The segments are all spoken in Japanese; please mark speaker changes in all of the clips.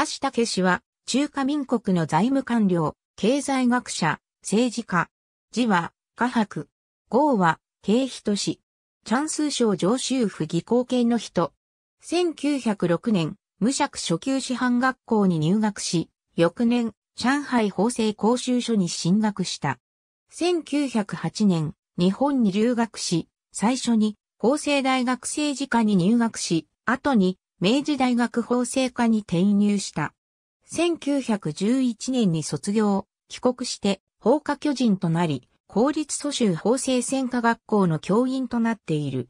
Speaker 1: 樫武氏は、中華民国の財務官僚、経済学者、政治家。字は、科白。号は、慶人氏。チャンス省上州府議後系の人。1906年、無釈初級師範学校に入学し、翌年、上海法制講習所に進学した。1908年、日本に留学し、最初に法政大学政治科に入学し、後に明治大学法制科に転入した。1911年に卒業、帰国して法科巨人となり、公立蘇州法制専科学校の教員となっている。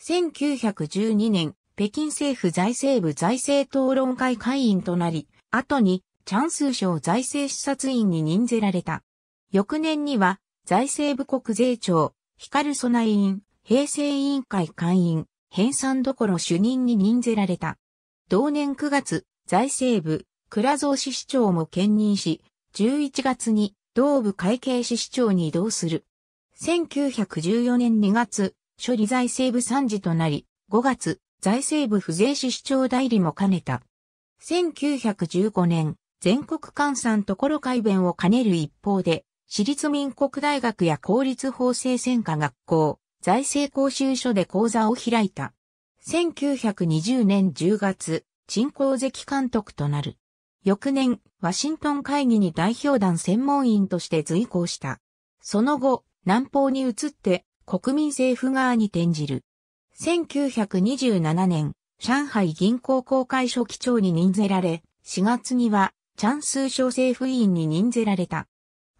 Speaker 1: 1912年、北京政府財政部財政討論会会員となり、後に、チャンス省財政視察員に任ぜられた。翌年には、財政部国税庁、光備委員、平成委員会会員、編纂どころ主任に任ぜられた。同年9月、財政部、倉蔵市市長も兼任し、11月に同部会計士市長に移動する。1914年2月、処理財政部参事となり、5月、財政部不税士市長代理も兼ねた。1915年、全国換算ところ改弁を兼ねる一方で、私立民国大学や公立法制専科学校、財政講習所で講座を開いた。1920年10月、鎮光関監督となる。翌年、ワシントン会議に代表団専門員として随行した。その後、南方に移って国民政府側に転じる。1927年、上海銀行公開書記長に任ぜられ、4月には、チャンスー政府委員に任ぜられた。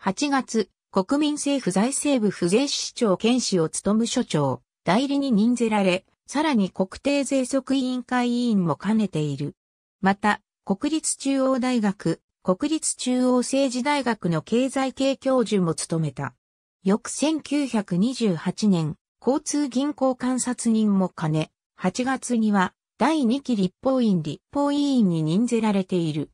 Speaker 1: 8月、国民政府財政部府税市長県市を務む所長、代理に任ぜられ、さらに国定税則委員会委員も兼ねている。また、国立中央大学、国立中央政治大学の経済系教授も務めた。翌1928年、交通銀行観察人も兼ね、8月には第2期立法院立法委員に任ぜられている。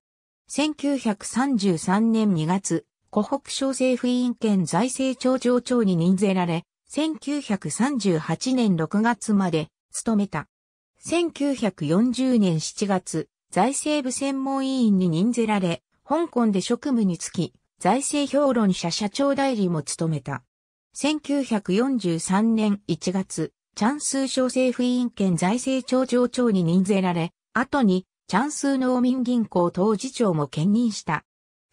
Speaker 1: 1933年2月、湖北省政府委員兼財政庁上長に任ぜられ、1938年6月まで務めた。1940年7月、財政部専門委員に任ぜられ、香港で職務につき、財政評論者社長代理も務めた。1943年1月、チャンスー省政府委員兼財政庁上長に任ぜられ、後に、チャンスー農民銀行当事長も兼任した。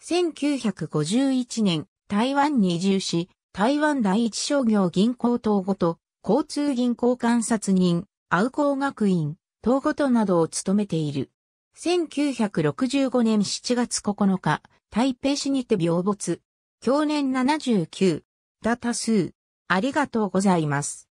Speaker 1: 1951年、台湾に移住し、台湾第一商業銀行統ごと、交通銀行観察人、青ー学院、統ごとなどを務めている。1965年7月9日、台北市にて病没。去年79。だ多数。ありがとうございます。